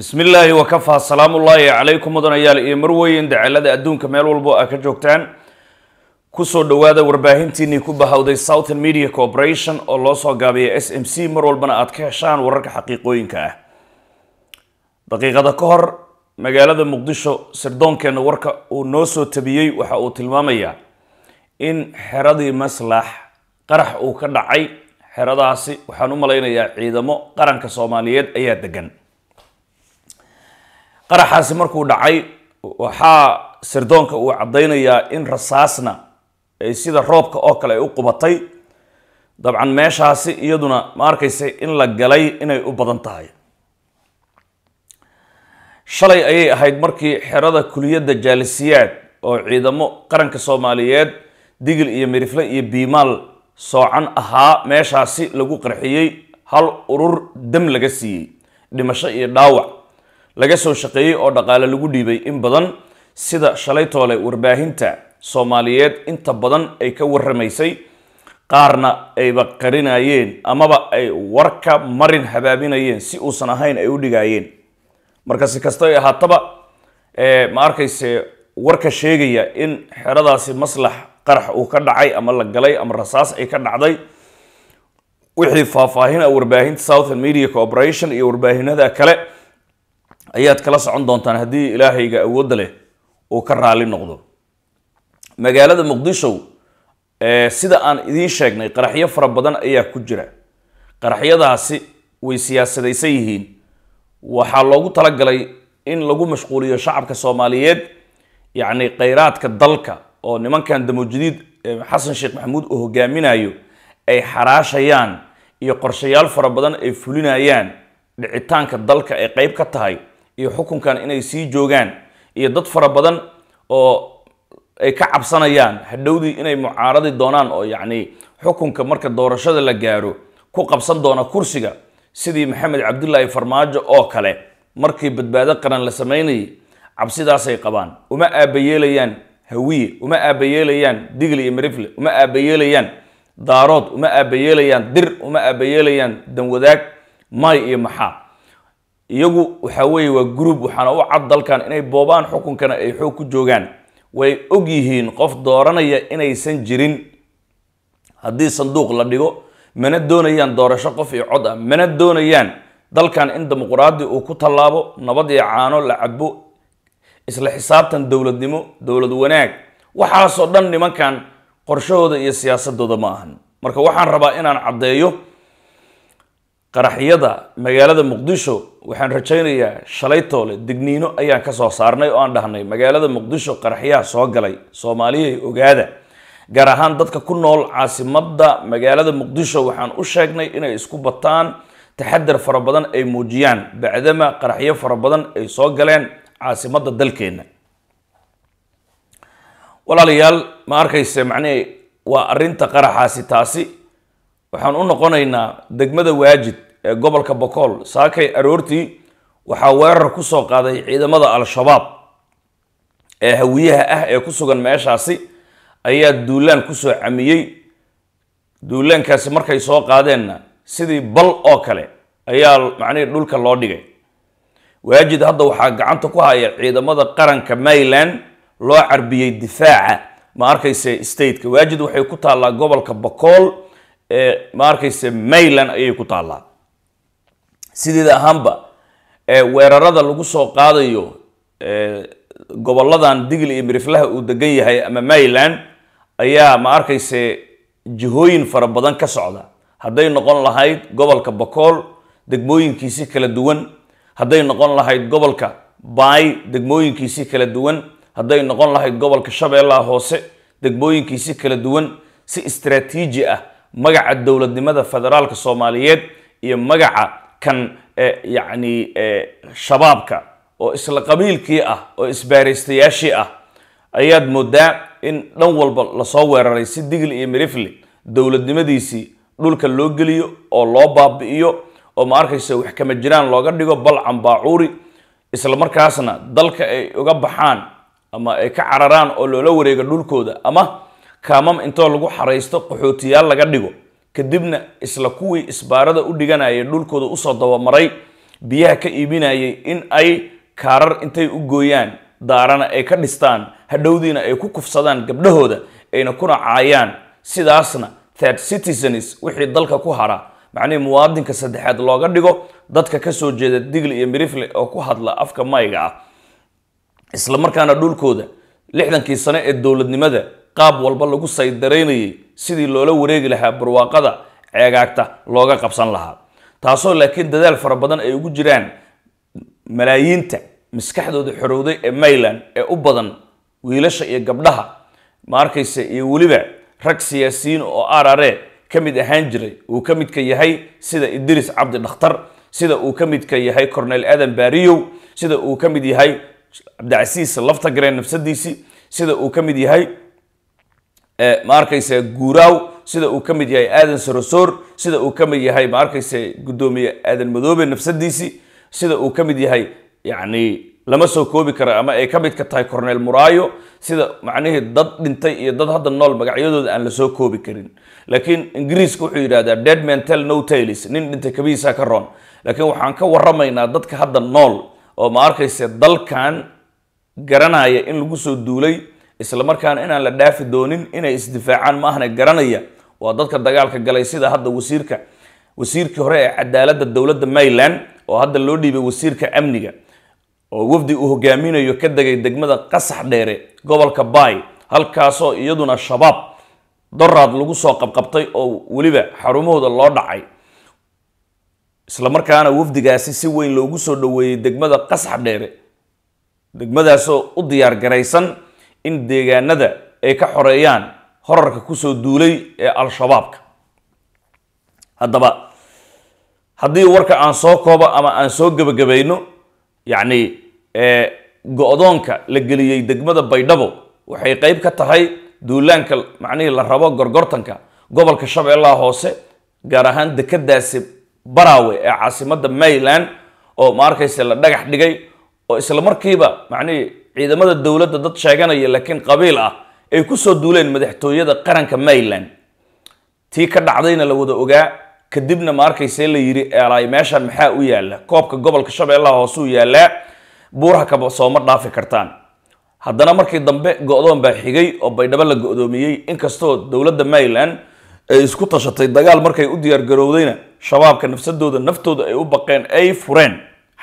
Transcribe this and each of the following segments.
bismi illaahi wakafaa salaamullaahi calaykum mudanayaal iyo marweyn daceelada adduunka meel walbo aa ka joogtaan kusoo dhawaada warbaahintiinii ku bahawday southern media corporation oo loo soo gaabiya s m c mar walbana aad ka heshaan wararka xaqiiqooyinka ah daqiiqada ka hor magaalada muqdisho sirdoonkeenna warka uu noo soo tabiyey waxa uu tilmaamayaa in xeradii maslax qarax uu ka dhacay xeradaasi waxaan u malaynayaa ciidamo qaranka soomaaliyeed ayaa degan qaraxaasi markuu dhacay waxaa sirdoonka uu caddaynayaa in rasaasna ay sida roobka oo kale ay u qubatay dabcan meeshaasi iyaduna ma arkaysay in la galay inay u badan tahay shalay ayay ahayd markii xerada kuliyadda jaalisiyaad oo ciidamo qaranka soomaaliyeed digil iyo mirifle iyo biimaal soocan ahaa meeshaasi lagu qarxiyey hal urur dam laga siiyey dhimasho iyo dhaawac laga soo shaqeeyey oo dhaqaale lagu dhiibay in badan sida shalaytoole warbaahinta soomaaliyeed inta badan ay ka warramaysay qaarna ayba qarinayeen amaba ay warka marin habaabinayeen si uusan ahayn ay u dhigaayeen marka si kasta ay ahaataba eh, ma arkayse warka sheegaya in xeradaasi maslax qarax uu ka dhacay ama la galay ama rasaas ay ka dhacday wixii faahfaahin a warbaahinta southern media corporation iyo warbaahinada kale ayaad kala socon doontaan haddii ilaahayga awoodda leh uu ka raali noqdo magaalada muqdishow sida aan idiin sheegnay qaraxyo fara badan ayaa ku jira qaraxyadaasi way siyaasadaysan yihiin waxaa loogu talagalay in lagu mashquuliyo shacabka soomaaliyeed yacni kheyraadka dalka oo nimankan damojadiid xasan sheekh maxamuud uu hogaaminayo ay xaraashayaan iyo qorshayaal fara badan ay fulinayaan dhicitaanka dalka ay qeyb ka tahay iyo xukunkan inay sii joogaan iyo dad fara badan oo ay ka cabsanayaan hadhowdii inay mucaaradi doonaan oo yacni xukunka marka doorashada la gaaro ku qabsan doona kursiga sidii maxamed cabdulaahi farmaajo oo kale markii badbaado qaran la samaynayay cabsidaasay qabaan uma aabayeelayaan hawiye uma aabayeelayaan digli iyo marifle uma aabayeelayaan daarood uma aabayeelayaan dir uma aabayeelayaan danwadaag maay iyo maxaa iyagu waxa weeye waa group waxaana u cad dalkan inay boobaan xukunkana ay xoog ku joogaan way og yihiin qof dooranaya inaysan jirin haddii sanduuq la dhigo mana doonayaan doorasho qof iyo cod ah mana doonayaan dalkan in dimuquraadi uu ku tallaabo nabad iyo caano la cabo isla xisaabtan dowladnimo dowlad wanaag waxaasoo dhan nimankan qorshahooda iyo siyaasadooda ma ahan marka waxaan rabaa inaan caddeeyo qaraxyada magaalada muqdisho waxaan rajaynayaa shalaytoole toole degniino ayaan ka soo saarnay oo aan dhahnay magaalada muqdisho qaraxyaha soo galay soomaaliyay ogaada gaar ahaan dadka ku nool caasimadda magaalada muqdisho waxaan u sheegnay inay isku bataan taxadar fara badan ay muujiyaan bacdama qaraxyo fara badan ay soo galeen caasimadda dalkeenna walaalayaal ma arkayse macnihii waa arrinta qaraxaasi taasi waxaan u noqonaynaa degmada waajid ee gobolka bokool saakay aroortii waxaa weerar ku soo qaaday ciidamada al-shabaab ee hawiyaha ah ee ku sugan meeshaasi ayaa duulaan kusoo camiyey duulaankaasi markay soo qaadeenna sidii bal oo kale ayaa macnihi dhulka loo dhigay waajid hadda waxaa gacanta ku haya ciidamada qaranka mayland loo carbiyey difaaca ma arkayse stateka waajid waxay ku taallaa gobolka bokool ma arkayse mayland ayay ku taallaa sideeda ahaanba weerarada lagu soo qaadayo goboladan digil iyo miriflaha uu degan yahay ama mayland ayaa ma arkayse jihooyin fara badan ka socda hadday noqon lahayd gobolka bakool degmooyinkiisi kala duwan hadday noqon lahayd gobolka baay degmooyinkiisi kala duwan hadday noqon lahayd gobolka shabeellaha hoose degmooyinkiisi kala duwan si istraatiiji ah magaca dowladnimada federaalka soomaaliyeed iyo magaca kan e, yacni e, shabaabka oo isla qabiilkii ah oo isbaaraystayaashii ah ayaad moodaa in dhan walba lasoo weeraray si digli iyo mirifli dowladnimadiisii dhulka loo geliyo oo loo baabi'iyo oo ma arkaysa wax kama jiraan looga dhigo balcan baacuuri isla markaasna dalka ay uga baxaan ama ay ka cararaan oo loola wareega dhulkooda ama kaamam intoo lagu xaraysto qaxootiyaal laga dhigo kadibna isla kuwii isbaarada u dhiganayay dhulkooda usoo dabamaray biyaha ka iibinayay in ay kaarar intay u gooyaan daarana ay ka dhistaan hadhowdiina ay ku kufsadaan gabdhahooda ayna kuna caayaan sidaasna third citizens wixii dalka ku hara macnihii muwaadinka saddexaad looga dhigo dadka kasoo jeeda digle iyo mirifle oo ku hadla afka mayga ah isla markaana dhulkooda lixdankii sane ee dowladnimada qaab walba lagu saydaraynayay sidii loola wareegi lahaa barwaaqada ceegaagta looga qabsan lahaa taasoo laakiin dadaal fara badan ay ugu jiraan malaayiinta maskaxdooda xorowday ee mayland ee u badan wiilasha iyo gabdhaha ma iyo weliba rag siyaasiyiin oo arare ka mid ahaan jiray uu ka midka yahay sida idris cabdi dhakhtar sida uu ka midka yahay cornel adam bariyow sida uu ka mid yahay cabdicasiis laftagare nafsadiisii sida uu ka mid yahay ma arkaysa guuraaw sida uu ka mid yahay aadan sorosoor sida uu ka mid yahay ma guddoomiye aadan madoobe nafsadiisii sida uu ka mid yahay yacni lama soo koobi kara ama ay ka mid ka tahay cornel muraayo sida macnihii dad dhintay iyo dad hadda nool magacyadooda aan lasoo koobi karin laakiin ingiriiska wuxuu yidhahdaa dead man no tails nin dhintay kabihiisa ka roon laakiin waxaan ka waramaynaa dadka hadda nool oo ma dalkan garanaya in lagu soo duulay isla islamarkaana inaan la dhaafi doonin inay isdifaacaan maahna garanaya waa dadka dagaalka galay sida hadda wasiirka wasiirkii hore ee cadaaladda dowladda maryland oo hadda loo dhiibay wasiirka amniga oo wafdi uu hogaaminayo ka degay degmada qasax dheere gobolka bay halkaasoo iyaduna shabaab doraad lagu soo qabqabtay oo weliba xarumahooda loo dhacay islamarkaana wafdigaasi si weyn loogu soo dhoweeyey degmada qasax dheere degmadaasoo u diyaar garaysan in deegaanada ay ka xoreeyaan horarka kusoo duulay ee al-shabaabka haddaba haddii warka aan soo koobo ama aan soo gebagabayno yacni go-doonka la geliyey degmada baydhabo waxay qeyb ka tahay duulaanka macnihii la rabo gorgortanka gobolka shabeellaha hoose gaar ahaan dekadaasi baraawe ee caasimadda maryland oo ma arkayse la dhagax dhigay oo isla markiiba macnihii ciidamada dowladda dad sheeganaya laakiin qabiil ah ay ku soo duuleen madaxtooyada qaranka maryland tii ka dhacdayna la wada ogaa kadibna ma la yidhi eelaay meeshan maxaa u yaalla koobka gobolka shabeellaha hoosuu yaallaa buuraha kaba sooma dhaafi kartaan haddana markii dambe go-doon baa xigay oo baydhabo la go-doomiyey inkastoo dowladda maryland ay isku tashatay dagaal markay u diyaargarowdayna shabaabka nafsadooda naftooda ay u baqeen ay fureen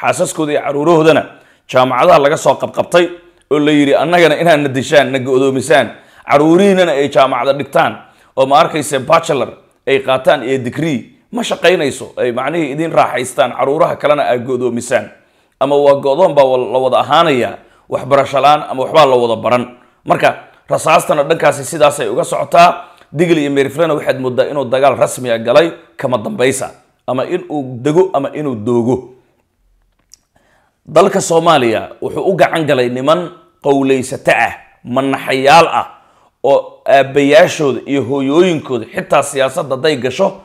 xaasaskooda iyo caruurahoodana jaamacadaha laga soo qabqabtay oo la yidhi annagana inaad na dishaan na go-doomisaan caruurihiinana ay jaamacada dhigtaan oo ma arkayse bachelor ay qaataan iyo digree ma shaqaynayso ay macnihii idiin raaxaystaan caruuraha kalena aad go-doomisaan ama waa go-doon baa la wada ahaanaya waxbarasholaan ama waxbaa la wada baran marka rasaastana dhankaasi sidaasay uga socotaa digl iyo meriflena waxaad moodaa inuu dagaal rasmi galay kama dambaysa ama inuu dego ama inuu doogo dalka soomaaliya wuxuu u gacan galay niman qowlaysato ah manaxayaal ah oo aabbayaashooda iyo hooyooyinkooda xitaa siyaasadda hadday gasho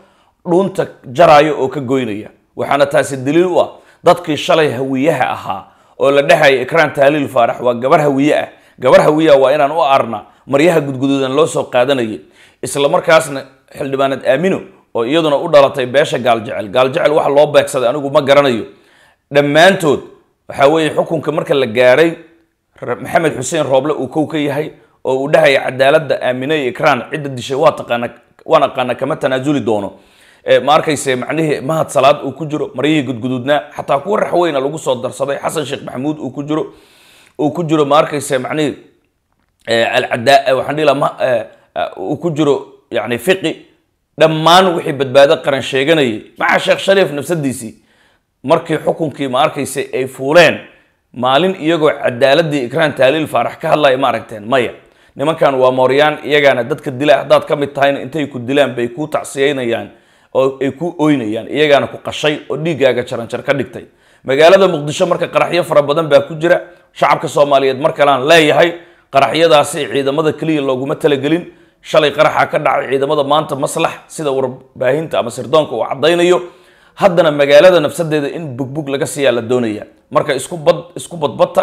dhuunta jaraayo oo ka goynaya waxaana taasi daliil u ah dadkii shalay hawiyaha ahaa oo la dhehaya ikraan taaliil faarax waa gabar hawiye ah gabar hawiyaha waa inaan u arna maryaha gudgudoodan loo soo qaadanayay markaasna xildhibaaneed aamino oo iyaduna u dhalatay beesha gaaljecel gaaljecel waxa loo beegsaday anigu ma garanayo dhammaantood waxaa weeye xukunka marka la gaaray maxamed xuseen rooble uu kow ka yahay oo uu dhahaya cadaaladda aaminay ikran cidda dishay waa taqaana waan aqaana kama tanaasuli doono ma arkayse macnihii mahad salaad uu ku jiro maryihii gudguduudnaa xataa kuwa raxweyna lagu soo darsaday xasan sheekh maxamuud uu ku jiro uu ku jiro ma arkayse macnihii alcadaa waxaan dhihi laha uu ku jiro yani fiqi dhammaan wixii badbaado qaran sheeganayay maca sheekh shariif nafsadiisii markii xukunkii ma arkaysa ay fuuleen maalin iyagoo cadaaladii ikraan taaliil faarax ka hadlaya ma aragteen maya nimankan waa mooryaan iyagaana dadka dila haddaad ka mid tahayna intay ku dilaan bay kuu tacsiyeynayaan oo ay ku oynayaan iyagaana ku qashay oo dhiiggaaga jaranjar ka dhigtay magaalada muqdisho marka qaraxyo fara badan baa ku jira shacabka soomaaliyeed mar kalean leeyahay qaraxyadaasi ciidamada keliya looguma talagelin shalay qaraxa ka dhacay ciidamada maanta maslax sida warbaahinta ama sirdoonka uu caddaynayo haddana magaalada nafsadeeda in bugbug laga siiyaa la doonaya marka isku bad isku badbadta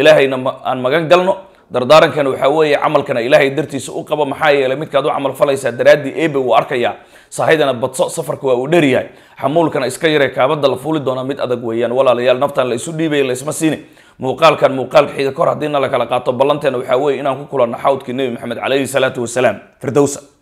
ilaahayna aan magan galno dardaarankan waxaa weeye camalkana ilaahay dartiisa u qabo maxaa yeeley midkaad u camal falaysaa daraaddii eebe wuu arkayaa sahaydana badso safarka waa uu dheryahay xamuulkana iska yaree kaabada la fuuli doonaa mid adag weeyaan walaalayaal naftan la isu dhiibaya laysma siini muuqaalkan muuqaalka xiga kor haddiina la kala qaato ballanteena waxaa weeye inaan ku kulanno xawdkii nebi maxamed calayhi salaatu wasalaam firdowsa